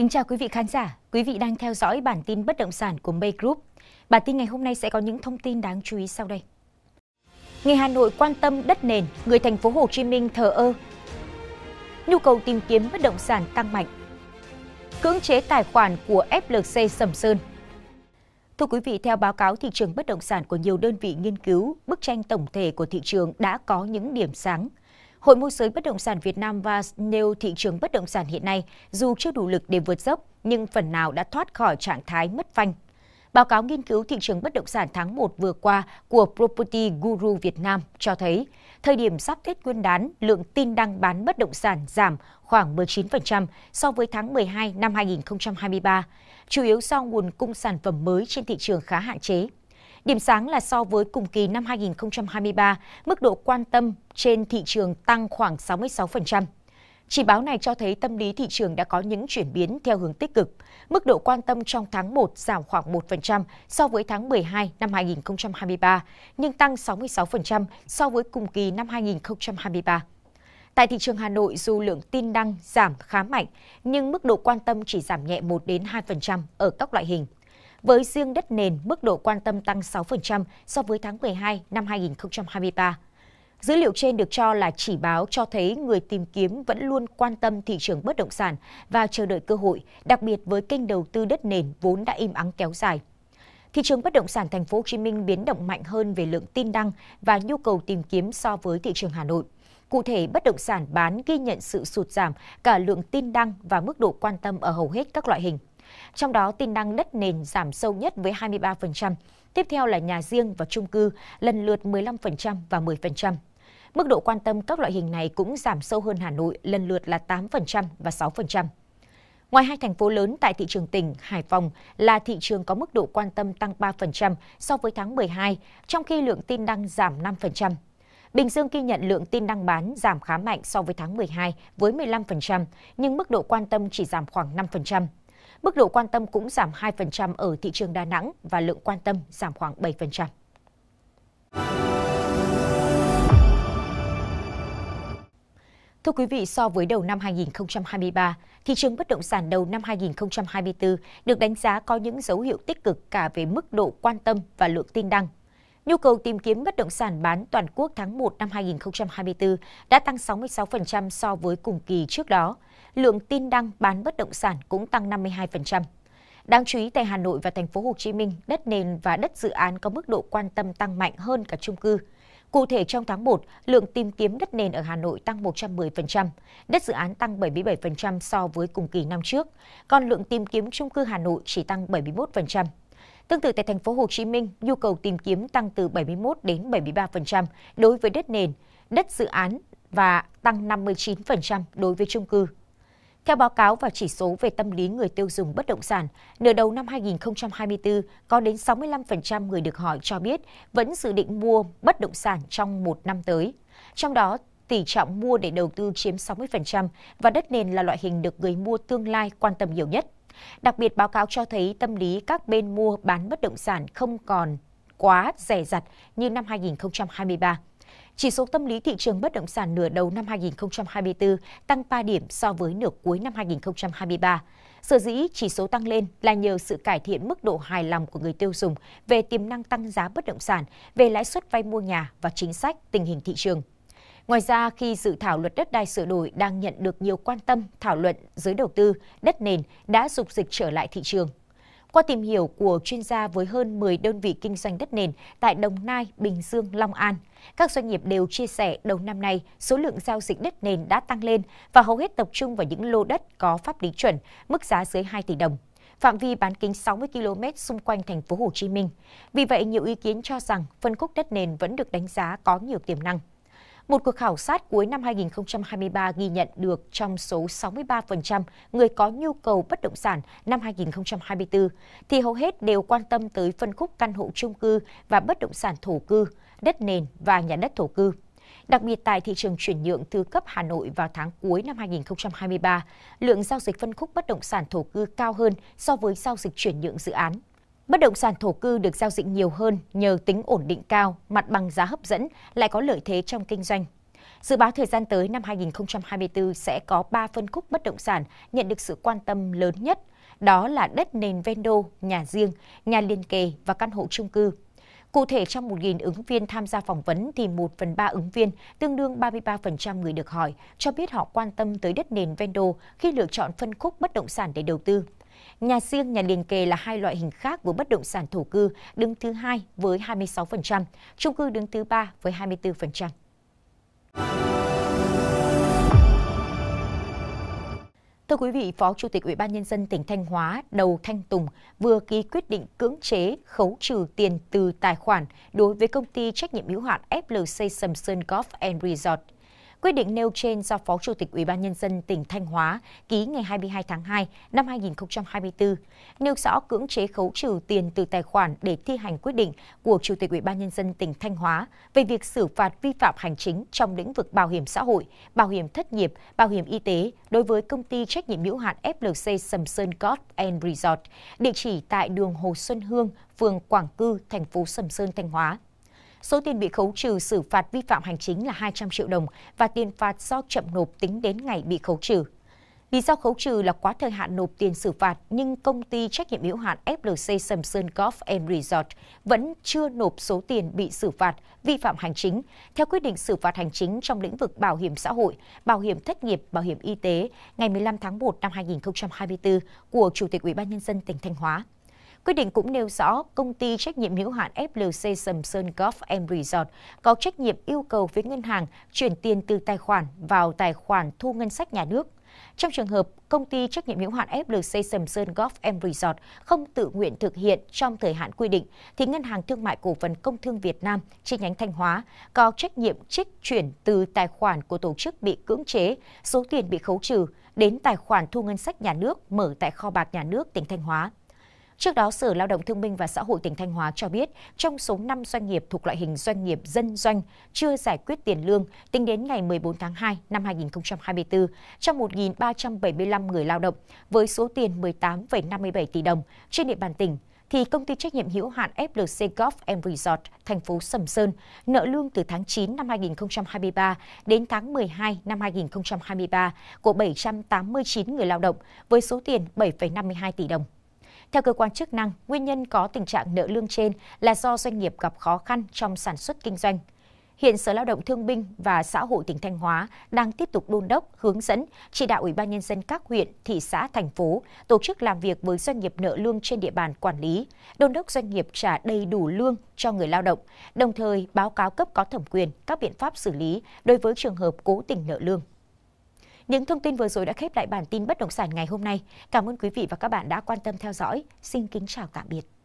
Kính chào quý vị khán giả, quý vị đang theo dõi bản tin bất động sản của Bay Group. Bản tin ngày hôm nay sẽ có những thông tin đáng chú ý sau đây. Người Hà Nội quan tâm đất nền, người thành phố Hồ Chí Minh thờ ơ. Nhu cầu tìm kiếm bất động sản tăng mạnh. Cưỡng chế tài khoản của FLC Sầm Sơn. Thưa quý vị, theo báo cáo thị trường bất động sản của nhiều đơn vị nghiên cứu, bức tranh tổng thể của thị trường đã có những điểm sáng – Hội môi giới bất động sản Việt Nam và nêu thị trường bất động sản hiện nay dù chưa đủ lực để vượt dốc nhưng phần nào đã thoát khỏi trạng thái mất phanh. Báo cáo nghiên cứu thị trường bất động sản tháng 1 vừa qua của Property Guru Việt Nam cho thấy, thời điểm sắp Tết Nguyên đán, lượng tin đăng bán bất động sản giảm khoảng 19% so với tháng 12 năm 2023, chủ yếu do nguồn cung sản phẩm mới trên thị trường khá hạn chế. Điểm sáng là so với cùng kỳ năm 2023, mức độ quan tâm trên thị trường tăng khoảng 66%. Chỉ báo này cho thấy tâm lý thị trường đã có những chuyển biến theo hướng tích cực. Mức độ quan tâm trong tháng 1 giảm khoảng 1% so với tháng 12 năm 2023, nhưng tăng 66% so với cùng kỳ năm 2023. Tại thị trường Hà Nội, dù lượng tin đăng giảm khá mạnh, nhưng mức độ quan tâm chỉ giảm nhẹ 1 đến 2% ở các loại hình với riêng đất nền mức độ quan tâm tăng 6% so với tháng 12 năm 2023. Dữ liệu trên được cho là chỉ báo cho thấy người tìm kiếm vẫn luôn quan tâm thị trường bất động sản và chờ đợi cơ hội, đặc biệt với kênh đầu tư đất nền vốn đã im ắng kéo dài. Thị trường bất động sản thành phố Hồ Chí Minh biến động mạnh hơn về lượng tin đăng và nhu cầu tìm kiếm so với thị trường Hà Nội. Cụ thể, bất động sản bán ghi nhận sự sụt giảm cả lượng tin đăng và mức độ quan tâm ở hầu hết các loại hình. Trong đó, tin năng đất nền giảm sâu nhất với 23%, tiếp theo là nhà riêng và chung cư, lần lượt 15% và 10%. Mức độ quan tâm các loại hình này cũng giảm sâu hơn Hà Nội, lần lượt là 8% và 6%. Ngoài hai thành phố lớn tại thị trường tỉnh, Hải Phòng là thị trường có mức độ quan tâm tăng 3% so với tháng 12, trong khi lượng tin đăng giảm 5%. Bình Dương ghi nhận lượng tin đăng bán giảm khá mạnh so với tháng 12 với 15%, nhưng mức độ quan tâm chỉ giảm khoảng 5%. Mức độ quan tâm cũng giảm 2% ở thị trường Đà Nẵng và lượng quan tâm giảm khoảng 7%. Thưa quý vị, so với đầu năm 2023, thị trường bất động sản đầu năm 2024 được đánh giá có những dấu hiệu tích cực cả về mức độ quan tâm và lượng tin đăng. Nhu cầu tìm kiếm bất động sản bán toàn quốc tháng 1 năm 2024 đã tăng 66% so với cùng kỳ trước đó, lượng tin đăng bán bất động sản cũng tăng 52%. Đáng chú ý tại Hà Nội và thành phố Hồ Chí Minh, đất nền và đất dự án có mức độ quan tâm tăng mạnh hơn cả chung cư. Cụ thể trong tháng 1, lượng tìm kiếm đất nền ở Hà Nội tăng 110%, đất dự án tăng 77% so với cùng kỳ năm trước, còn lượng tìm kiếm chung cư Hà Nội chỉ tăng 71%. Tương tự tại thành phố Hồ Chí Minh, nhu cầu tìm kiếm tăng từ 71 đến 73% đối với đất nền, đất dự án và tăng 59% đối với chung cư. Theo báo cáo và chỉ số về tâm lý người tiêu dùng bất động sản, nửa đầu năm 2024 có đến 65% người được hỏi cho biết vẫn dự định mua bất động sản trong một năm tới. Trong đó, tỷ trọng mua để đầu tư chiếm 60% và đất nền là loại hình được người mua tương lai quan tâm nhiều nhất. Đặc biệt báo cáo cho thấy tâm lý các bên mua bán bất động sản không còn quá rẻ rặt như năm 2023. Chỉ số tâm lý thị trường bất động sản nửa đầu năm 2024 tăng 3 điểm so với nửa cuối năm 2023. Sở dĩ chỉ số tăng lên là nhờ sự cải thiện mức độ hài lòng của người tiêu dùng về tiềm năng tăng giá bất động sản, về lãi suất vay mua nhà và chính sách tình hình thị trường. Ngoài ra, khi dự thảo luật đất đai sửa đổi đang nhận được nhiều quan tâm, thảo luận giới đầu tư, đất nền đã dục dịch trở lại thị trường qua tìm hiểu của chuyên gia với hơn 10 đơn vị kinh doanh đất nền tại Đồng Nai, Bình Dương, Long An, các doanh nghiệp đều chia sẻ đầu năm nay số lượng giao dịch đất nền đã tăng lên và hầu hết tập trung vào những lô đất có pháp lý chuẩn, mức giá dưới 2 tỷ đồng phạm vi bán kính 60 km xung quanh thành phố Hồ Chí Minh. Vì vậy, nhiều ý kiến cho rằng phân khúc đất nền vẫn được đánh giá có nhiều tiềm năng. Một cuộc khảo sát cuối năm 2023 ghi nhận được trong số 63% người có nhu cầu bất động sản năm 2024 thì hầu hết đều quan tâm tới phân khúc căn hộ chung cư và bất động sản thổ cư, đất nền và nhà đất thổ cư. Đặc biệt tại thị trường chuyển nhượng thứ cấp Hà Nội vào tháng cuối năm 2023, lượng giao dịch phân khúc bất động sản thổ cư cao hơn so với giao dịch chuyển nhượng dự án. Bất động sản thổ cư được giao dịch nhiều hơn nhờ tính ổn định cao, mặt bằng giá hấp dẫn, lại có lợi thế trong kinh doanh. Dự báo thời gian tới năm 2024 sẽ có 3 phân khúc bất động sản nhận được sự quan tâm lớn nhất, đó là đất nền ven đô, nhà riêng, nhà liên kề và căn hộ chung cư. Cụ thể, trong 1.000 ứng viên tham gia phỏng vấn thì 1 phần 3 ứng viên, tương đương 33% người được hỏi, cho biết họ quan tâm tới đất nền ven đô khi lựa chọn phân khúc bất động sản để đầu tư. Nhà riêng, nhà liền kề là hai loại hình khác của bất động sản thổ cư, đứng thứ hai với 26%, chung cư đứng thứ ba với 24%. Thưa quý vị, Phó Chủ tịch Ủy ban nhân dân tỉnh Thanh Hóa Đầu Thanh Tùng vừa ký quyết định cưỡng chế khấu trừ tiền từ tài khoản đối với công ty trách nhiệm hữu hạn FLC Sầm Sơn Golf and Resort. Quyết định nêu trên do Phó Chủ tịch UBND tỉnh Thanh Hóa ký ngày 22 tháng 2 năm 2024, nêu rõ cưỡng chế khấu trừ tiền từ tài khoản để thi hành quyết định của Chủ tịch UBND tỉnh Thanh Hóa về việc xử phạt vi phạm hành chính trong lĩnh vực bảo hiểm xã hội, bảo hiểm thất nghiệp, bảo hiểm y tế đối với công ty trách nhiệm hữu hạn FLC Sầm Sơn Golf and Resort, địa chỉ tại đường Hồ Xuân Hương, phường Quảng Cư, thành phố Sầm Sơn, Thanh Hóa. Số tiền bị khấu trừ xử phạt vi phạm hành chính là 200 triệu đồng và tiền phạt do chậm nộp tính đến ngày bị khấu trừ. Lý do khấu trừ là quá thời hạn nộp tiền xử phạt nhưng công ty trách nhiệm hữu hạn FLC Samson Golf and Resort vẫn chưa nộp số tiền bị xử phạt vi phạm hành chính theo quyết định xử phạt hành chính trong lĩnh vực bảo hiểm xã hội, bảo hiểm thất nghiệp, bảo hiểm y tế ngày 15 tháng 1 năm 2024 của Chủ tịch Ủy ban nhân dân tỉnh Thanh Hóa. Quyết định cũng nêu rõ công ty trách nhiệm hữu hạn FLC Sầm Sơn Golf and Resort có trách nhiệm yêu cầu với ngân hàng chuyển tiền từ tài khoản vào tài khoản thu ngân sách nhà nước. Trong trường hợp công ty trách nhiệm hữu hạn FLC Sầm Sơn Golf and Resort không tự nguyện thực hiện trong thời hạn quy định, thì Ngân hàng Thương mại Cổ phần Công thương Việt Nam chi nhánh Thanh Hóa có trách nhiệm trích chuyển từ tài khoản của tổ chức bị cưỡng chế số tiền bị khấu trừ đến tài khoản thu ngân sách nhà nước mở tại kho bạc nhà nước tỉnh Thanh Hóa. Trước đó, Sở Lao động Thương minh và Xã hội tỉnh Thanh Hóa cho biết, trong số 5 doanh nghiệp thuộc loại hình doanh nghiệp dân doanh chưa giải quyết tiền lương tính đến ngày 14 tháng 2 năm 2024, trong 1.375 người lao động với số tiền 18,57 tỷ đồng trên địa bàn tỉnh, thì công ty trách nhiệm hữu hạn FLC Golf and Resort thành phố Sầm Sơn nợ lương từ tháng 9 năm 2023 đến tháng 12 năm 2023 của 789 người lao động với số tiền 7,52 tỷ đồng. Theo cơ quan chức năng, nguyên nhân có tình trạng nợ lương trên là do doanh nghiệp gặp khó khăn trong sản xuất kinh doanh. Hiện Sở Lao động Thương binh và Xã hội tỉnh Thanh Hóa đang tiếp tục đôn đốc, hướng dẫn, chỉ đạo Ủy ban nhân dân các huyện, thị xã, thành phố tổ chức làm việc với doanh nghiệp nợ lương trên địa bàn quản lý, đôn đốc doanh nghiệp trả đầy đủ lương cho người lao động, đồng thời báo cáo cấp có thẩm quyền các biện pháp xử lý đối với trường hợp cố tình nợ lương. Những thông tin vừa rồi đã khép lại bản tin bất động sản ngày hôm nay. Cảm ơn quý vị và các bạn đã quan tâm theo dõi. Xin kính chào tạm biệt.